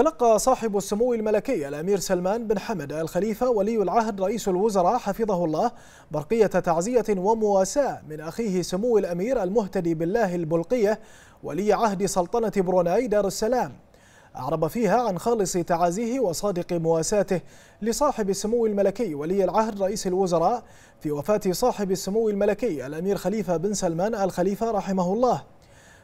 تلقى صاحب السمو الملكي الأمير سلمان بن حمد الخليفة ولي العهد رئيس الوزراء حفظه الله برقية تعزية ومواساة من أخيه سمو الأمير المهتدي بالله البلقية ولي عهد سلطنة بروناي دار السلام أعرب فيها عن خالص تعازيه وصادق مواساته لصاحب السمو الملكي ولي العهد رئيس الوزراء في وفاة صاحب السمو الملكي الأمير خليفة بن سلمان الخليفة رحمه الله